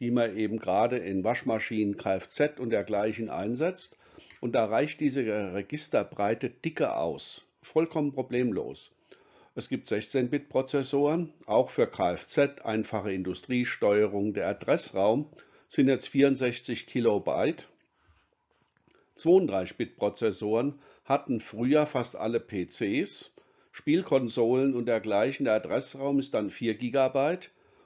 die man eben gerade in Waschmaschinen, Kfz und dergleichen einsetzt. Und da reicht diese Registerbreite dicke aus. Vollkommen problemlos. Es gibt 16-Bit-Prozessoren, auch für Kfz, einfache Industriesteuerung. Der Adressraum sind jetzt 64 Kilobyte. 32-Bit-Prozessoren hatten früher fast alle PCs, Spielkonsolen und dergleichen. Der Adressraum ist dann 4 GB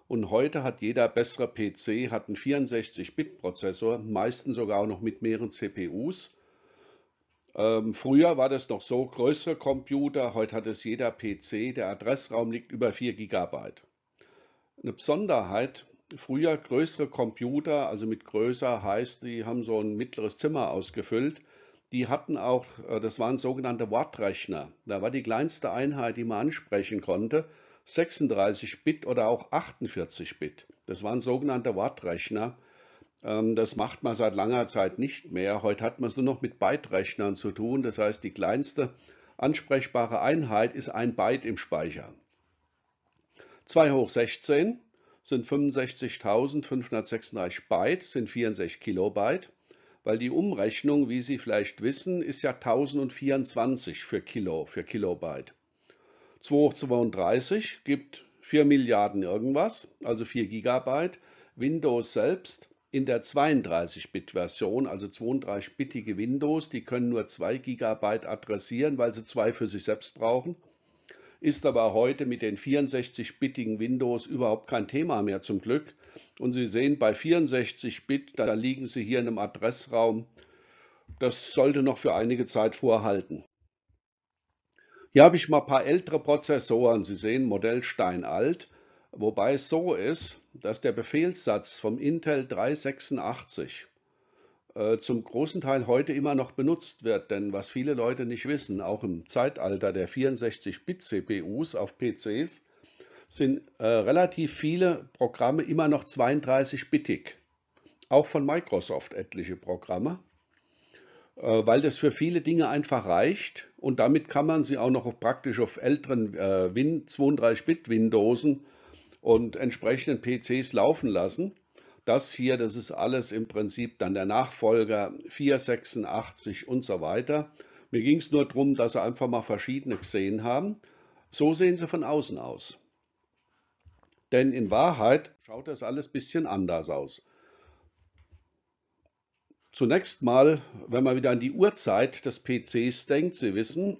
und heute hat jeder bessere PC hat einen 64-Bit-Prozessor, meistens sogar auch noch mit mehreren CPUs. Ähm, früher war das noch so, größere Computer, heute hat es jeder PC, der Adressraum liegt über 4 GB. Eine Besonderheit, früher größere Computer, also mit größer heißt, die haben so ein mittleres Zimmer ausgefüllt, die hatten auch, äh, das waren sogenannte Wattrechner. Da war die kleinste Einheit, die man ansprechen konnte, 36 Bit oder auch 48 Bit. Das waren sogenannte Wortrechner. Ähm, das macht man seit langer Zeit nicht mehr. Heute hat man es nur noch mit Byte-Rechnern zu tun. Das heißt, die kleinste ansprechbare Einheit ist ein Byte im Speicher. 2 hoch 16 sind 65.536 Byte, sind 64 Kilobyte, weil die Umrechnung, wie Sie vielleicht wissen, ist ja 1024 für Kilo, für Kilobyte. 2 hoch 32 gibt 4 Milliarden irgendwas, also 4 Gigabyte. Windows selbst in der 32-Bit-Version, also 32-bittige Windows, die können nur 2 GB adressieren, weil sie zwei für sich selbst brauchen, ist aber heute mit den 64-bittigen Windows überhaupt kein Thema mehr zum Glück. Und Sie sehen, bei 64-Bit, da liegen Sie hier in einem Adressraum. Das sollte noch für einige Zeit vorhalten. Hier habe ich mal ein paar ältere Prozessoren. Sie sehen, Modell steinalt wobei es so ist, dass der Befehlssatz vom Intel 386 äh, zum großen Teil heute immer noch benutzt wird, denn was viele Leute nicht wissen, auch im Zeitalter der 64-Bit-CPUs auf PCs, sind äh, relativ viele Programme immer noch 32-bittig, auch von Microsoft etliche Programme, äh, weil das für viele Dinge einfach reicht und damit kann man sie auch noch auf praktisch auf älteren äh, 32-Bit-Windowsen äh, und entsprechenden PCs laufen lassen. Das hier, das ist alles im Prinzip dann der Nachfolger 486 und so weiter. Mir ging es nur darum, dass sie einfach mal verschiedene gesehen haben. So sehen sie von außen aus. Denn in Wahrheit schaut das alles ein bisschen anders aus. Zunächst mal, wenn man wieder an die Uhrzeit des PCs denkt, Sie wissen,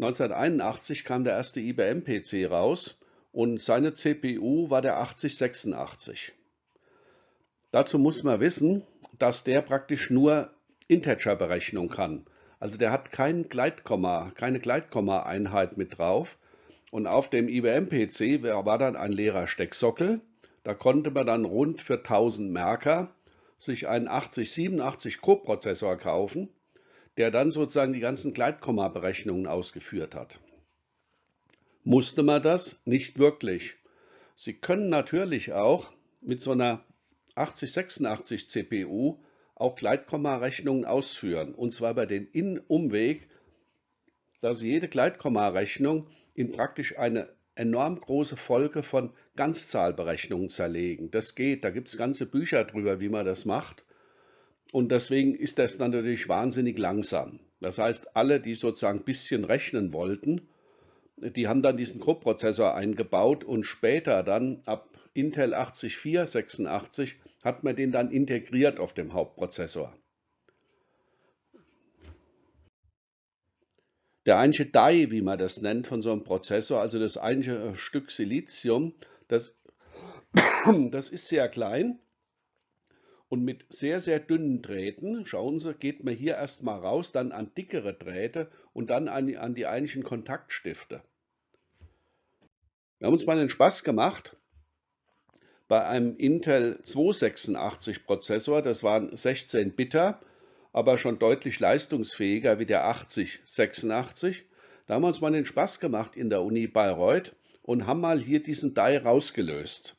1981 kam der erste IBM-PC raus und seine CPU war der 8086. Dazu muss man wissen, dass der praktisch nur Integer-Berechnung kann. Also der hat kein Gleitkomma, keine Gleitkomma-Einheit mit drauf. Und auf dem IBM-PC war dann ein leerer Stecksockel. Da konnte man dann rund für 1000 Merker sich einen 8087 Co-Prozessor kaufen, der dann sozusagen die ganzen Gleitkomma-Berechnungen ausgeführt hat musste man das nicht wirklich. Sie können natürlich auch mit so einer 8086 CPU auch Gleitkommarechnungen ausführen, und zwar bei den Innenumweg, dass jede Gleitkommarechnung in praktisch eine enorm große Folge von Ganzzahlberechnungen zerlegen. Das geht, da gibt es ganze Bücher drüber, wie man das macht. Und deswegen ist das dann natürlich wahnsinnig langsam. Das heißt, alle, die sozusagen ein bisschen rechnen wollten, die haben dann diesen Krupp-Prozessor eingebaut und später dann ab Intel 80486 hat man den dann integriert auf dem Hauptprozessor. Der eigentliche Dai, wie man das nennt, von so einem Prozessor, also das eigentliche Stück Silizium, das, das ist sehr klein und mit sehr, sehr dünnen Drähten, schauen Sie, geht man hier erstmal raus, dann an dickere Drähte und dann an die, an die eigentlichen Kontaktstifte. Wir haben uns mal den Spaß gemacht, bei einem Intel 286 Prozessor, das waren 16 Bitter, aber schon deutlich leistungsfähiger wie der 8086. Da haben wir uns mal den Spaß gemacht in der Uni Bayreuth und haben mal hier diesen Die rausgelöst.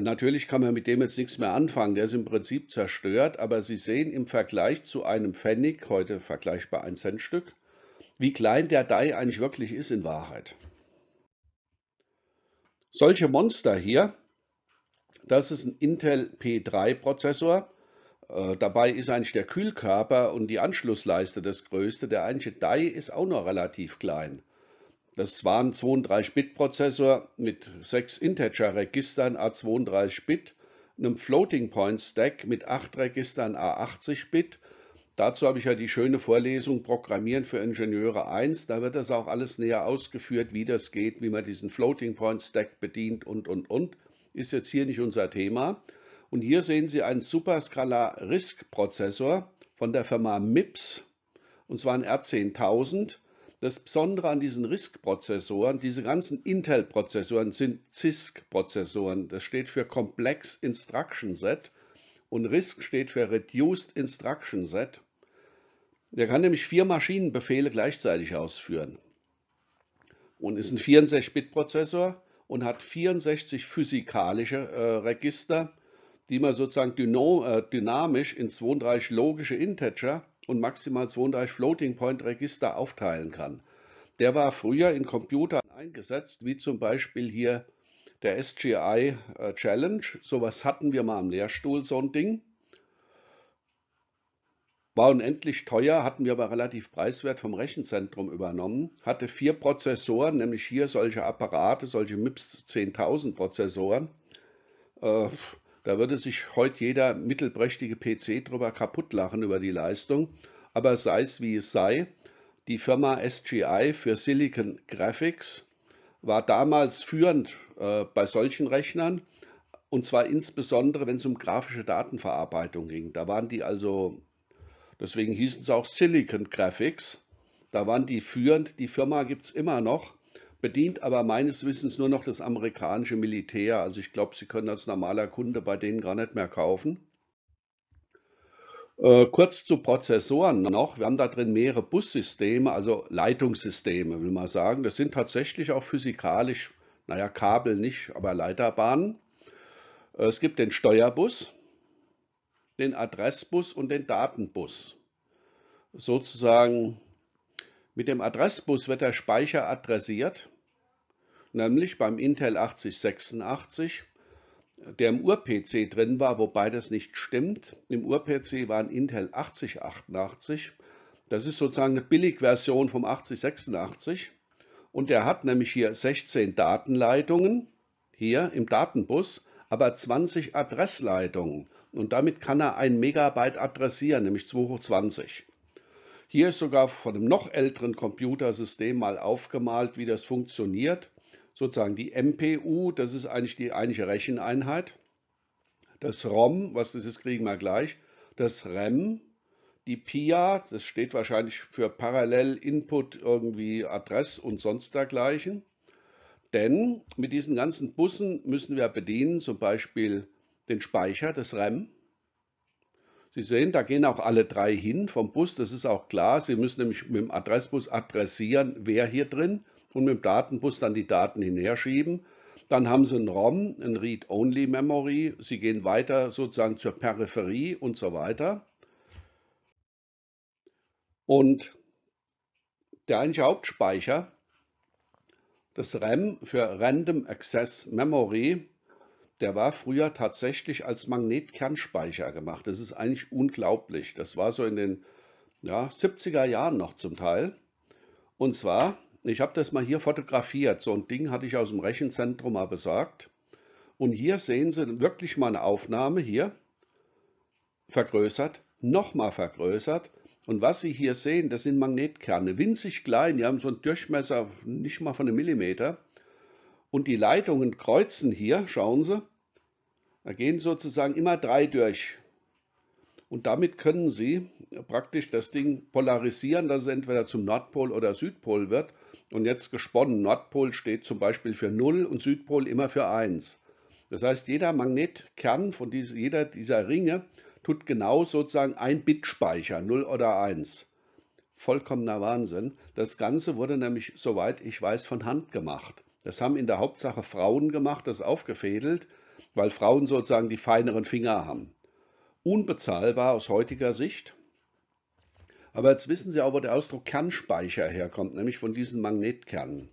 Natürlich kann man mit dem jetzt nichts mehr anfangen, der ist im Prinzip zerstört, aber Sie sehen im Vergleich zu einem Pfennig, heute vergleichbar ein Centstück, wie klein der Dai eigentlich wirklich ist in Wahrheit. Solche Monster hier, das ist ein Intel P3 Prozessor, äh, dabei ist eigentlich der Kühlkörper und die Anschlussleiste das größte. Der eigentliche DAI ist auch noch relativ klein. Das waren 32-Bit-Prozessor mit sechs Integer-Registern A32-Bit, einem Floating-Point-Stack mit acht Registern A80-Bit. Dazu habe ich ja die schöne Vorlesung Programmieren für Ingenieure 1. Da wird das auch alles näher ausgeführt, wie das geht, wie man diesen Floating-Point-Stack bedient und, und, und. Ist jetzt hier nicht unser Thema. Und hier sehen Sie einen Superscalar RISC-Prozessor von der Firma MIPS, und zwar ein R10000 das Besondere an diesen RISC-Prozessoren, diese ganzen Intel-Prozessoren sind CISC-Prozessoren. Das steht für Complex Instruction Set und RISC steht für Reduced Instruction Set. Der kann nämlich vier Maschinenbefehle gleichzeitig ausführen und ist ein 64-Bit-Prozessor und hat 64 physikalische äh, Register, die man sozusagen äh, dynamisch in 32 logische Integer und maximal 32 Floating Point Register aufteilen kann. Der war früher in Computern eingesetzt, wie zum Beispiel hier der SGI äh, Challenge. Sowas hatten wir mal am Lehrstuhl, so ein Ding. War unendlich teuer, hatten wir aber relativ preiswert vom Rechenzentrum übernommen. Hatte vier Prozessoren, nämlich hier solche Apparate, solche MIPS 10.000 Prozessoren. Äh, da würde sich heute jeder mittelprächtige PC drüber kaputt lachen über die Leistung. Aber sei es wie es sei, die Firma SGI für Silicon Graphics war damals führend äh, bei solchen Rechnern und zwar insbesondere, wenn es um grafische Datenverarbeitung ging. Da waren die also, deswegen hießen sie auch Silicon Graphics, da waren die führend. Die Firma gibt es immer noch bedient aber meines Wissens nur noch das amerikanische Militär. Also ich glaube, Sie können als normaler Kunde bei denen gar nicht mehr kaufen. Äh, kurz zu Prozessoren noch. Wir haben da drin mehrere Bussysteme, also Leitungssysteme, will man sagen. Das sind tatsächlich auch physikalisch, naja, Kabel nicht, aber Leiterbahnen. Äh, es gibt den Steuerbus, den Adressbus und den Datenbus. Sozusagen mit dem Adressbus wird der Speicher adressiert, nämlich beim Intel 8086, der im Ur-PC drin war, wobei das nicht stimmt. Im Ur-PC war ein Intel 8088. Das ist sozusagen eine Billigversion vom 8086. Und der hat nämlich hier 16 Datenleitungen, hier im Datenbus, aber 20 Adressleitungen. Und damit kann er ein Megabyte adressieren, nämlich 2 hoch 20. Hier ist sogar von einem noch älteren Computersystem mal aufgemalt, wie das funktioniert. Sozusagen die MPU, das ist eigentlich die eigentliche Recheneinheit. Das ROM, was das ist, kriegen wir gleich. Das REM, die PIA, das steht wahrscheinlich für Parallel Input irgendwie Adress und sonst dergleichen. Denn mit diesen ganzen Bussen müssen wir bedienen, zum Beispiel den Speicher, das REM. Sie sehen, da gehen auch alle drei hin vom Bus, das ist auch klar. Sie müssen nämlich mit dem Adressbus adressieren, wer hier drin und mit dem Datenbus dann die Daten hinherschieben. Dann haben Sie einen ROM, ein Read-Only-Memory. Sie gehen weiter sozusagen zur Peripherie und so weiter. Und der eigentliche Hauptspeicher, das RAM für Random Access Memory, der war früher tatsächlich als Magnetkernspeicher gemacht. Das ist eigentlich unglaublich. Das war so in den ja, 70er Jahren noch zum Teil. Und zwar, ich habe das mal hier fotografiert. So ein Ding hatte ich aus dem Rechenzentrum mal besorgt. Und hier sehen Sie wirklich mal eine Aufnahme hier vergrößert, nochmal vergrößert. Und was Sie hier sehen, das sind Magnetkerne, winzig klein, die haben so einen Durchmesser nicht mal von einem Millimeter. Und die Leitungen kreuzen hier, schauen Sie, da gehen sozusagen immer drei durch. Und damit können Sie praktisch das Ding polarisieren, dass es entweder zum Nordpol oder Südpol wird. Und jetzt gesponnen, Nordpol steht zum Beispiel für 0 und Südpol immer für 1. Das heißt, jeder Magnetkern von dieser, jeder dieser Ringe tut genau sozusagen ein Bit Speicher, 0 oder 1. Vollkommener Wahnsinn. Das Ganze wurde nämlich, soweit ich weiß, von Hand gemacht. Das haben in der Hauptsache Frauen gemacht, das aufgefädelt weil Frauen sozusagen die feineren Finger haben. Unbezahlbar aus heutiger Sicht. Aber jetzt wissen Sie auch, wo der Ausdruck Kernspeicher herkommt, nämlich von diesen Magnetkernen.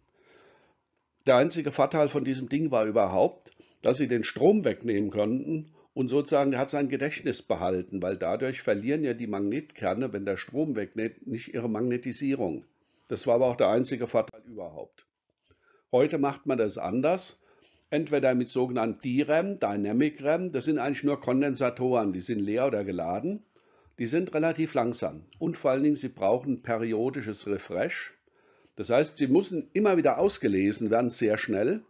Der einzige Vorteil von diesem Ding war überhaupt, dass sie den Strom wegnehmen konnten und sozusagen hat sein Gedächtnis behalten, weil dadurch verlieren ja die Magnetkerne, wenn der Strom wegnimmt, nicht ihre Magnetisierung. Das war aber auch der einzige Vorteil überhaupt. Heute macht man das anders entweder mit sogenannten DRAM, Dynamic RAM, das sind eigentlich nur Kondensatoren, die sind leer oder geladen, die sind relativ langsam und vor allen Dingen sie brauchen periodisches Refresh. Das heißt, sie müssen immer wieder ausgelesen werden, sehr schnell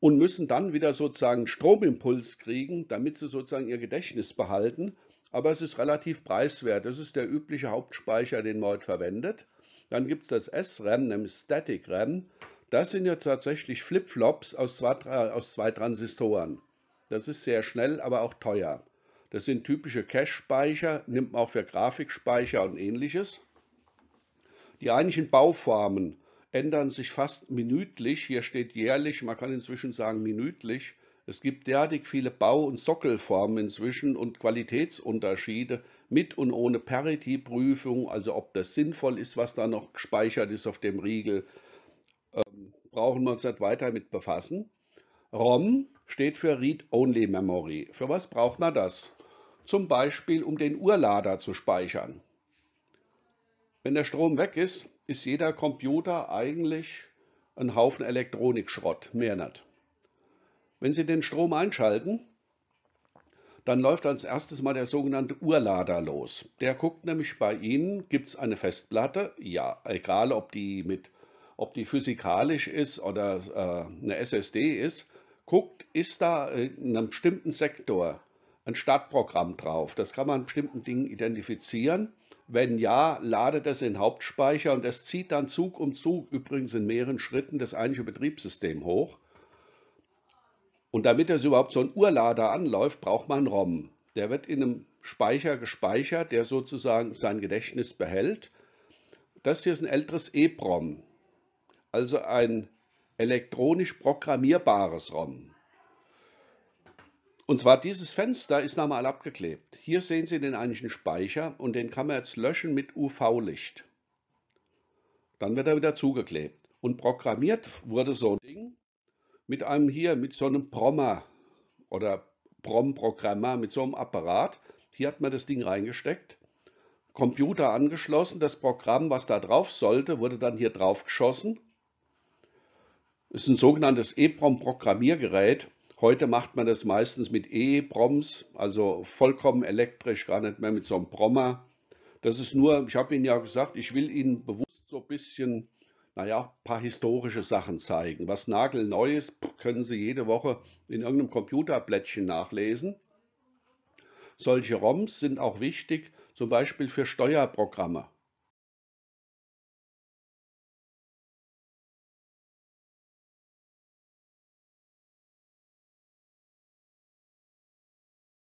und müssen dann wieder sozusagen Stromimpuls kriegen, damit sie sozusagen ihr Gedächtnis behalten. Aber es ist relativ preiswert. Das ist der übliche Hauptspeicher, den man heute verwendet. Dann gibt es das SRAM, nämlich Static RAM. Das sind ja tatsächlich Flipflops aus zwei, aus zwei Transistoren. Das ist sehr schnell, aber auch teuer. Das sind typische Cache-Speicher, nimmt man auch für Grafikspeicher und ähnliches. Die eigentlichen Bauformen ändern sich fast minütlich. Hier steht jährlich, man kann inzwischen sagen minütlich. Es gibt derartig viele Bau- und Sockelformen inzwischen und Qualitätsunterschiede mit und ohne Parity-Prüfung, also ob das sinnvoll ist, was da noch gespeichert ist auf dem Riegel brauchen wir uns nicht weiter mit befassen. ROM steht für Read-Only Memory. Für was braucht man das? Zum Beispiel, um den Urlader zu speichern. Wenn der Strom weg ist, ist jeder Computer eigentlich ein Haufen Elektronikschrott, mehr nicht. Wenn Sie den Strom einschalten, dann läuft als erstes mal der sogenannte Urlader los. Der guckt nämlich bei Ihnen, gibt es eine Festplatte, ja, egal ob die mit ob die physikalisch ist oder äh, eine SSD ist, guckt, ist da in einem bestimmten Sektor ein Startprogramm drauf. Das kann man an bestimmten Dingen identifizieren. Wenn ja, ladet es in Hauptspeicher und es zieht dann Zug um Zug, übrigens in mehreren Schritten, das eigentliche Betriebssystem hoch. Und damit das überhaupt so ein Urlader anläuft, braucht man ROM. Der wird in einem Speicher gespeichert, der sozusagen sein Gedächtnis behält. Das hier ist ein älteres EEPROM also ein elektronisch programmierbares ROM. Und zwar dieses Fenster ist nochmal abgeklebt. Hier sehen Sie den eigentlichen Speicher und den kann man jetzt löschen mit UV-Licht. Dann wird er wieder zugeklebt. Und programmiert wurde so ein Ding mit einem hier, mit so einem Prommer oder Prom-Programmer, mit so einem Apparat. Hier hat man das Ding reingesteckt, Computer angeschlossen, das Programm, was da drauf sollte, wurde dann hier drauf geschossen das ist ein sogenanntes EEPROM-Programmiergerät. Heute macht man das meistens mit EEPROMs, also vollkommen elektrisch, gar nicht mehr mit so einem Brommer. Das ist nur, ich habe Ihnen ja gesagt, ich will Ihnen bewusst so ein bisschen, naja, ein paar historische Sachen zeigen. Was nagelneu ist, können Sie jede Woche in irgendeinem Computerblättchen nachlesen. Solche ROMs sind auch wichtig, zum Beispiel für Steuerprogramme.